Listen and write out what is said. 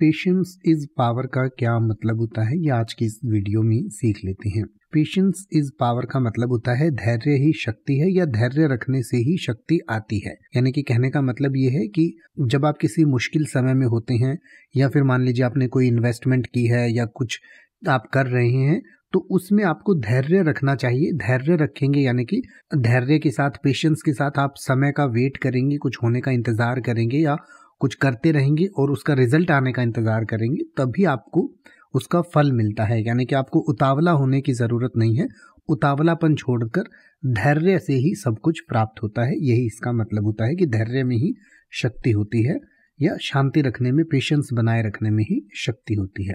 patience is power का क्या मतलब होता है ये आज की इस वीडियो में सीख लेते हैं पेशेंस इज पावर का मतलब होता है धैर्य ही शक्ति है या धैर्य रखने से ही शक्ति आती है यानी कि कहने का मतलब ये है कि जब आप किसी मुश्किल समय में होते हैं या फिर मान लीजिए आपने कोई इन्वेस्टमेंट की है या कुछ आप कर रहे हैं तो उसमें आपको धैर्य रखना चाहिए धैर्य रखेंगे यानी कि धैर्य के साथ पेशेंस के साथ आप समय का वेट करेंगे कुछ होने का इंतज़ार करेंगे या कुछ करते रहेंगे और उसका रिजल्ट आने का इंतज़ार करेंगे तभी आपको उसका फल मिलता है यानी कि आपको उतावला होने की ज़रूरत नहीं है उतावलापन छोड़कर धैर्य से ही सब कुछ प्राप्त होता है यही इसका मतलब होता है कि धैर्य में ही शक्ति होती है या शांति रखने में पेशेंस बनाए रखने में ही शक्ति होती है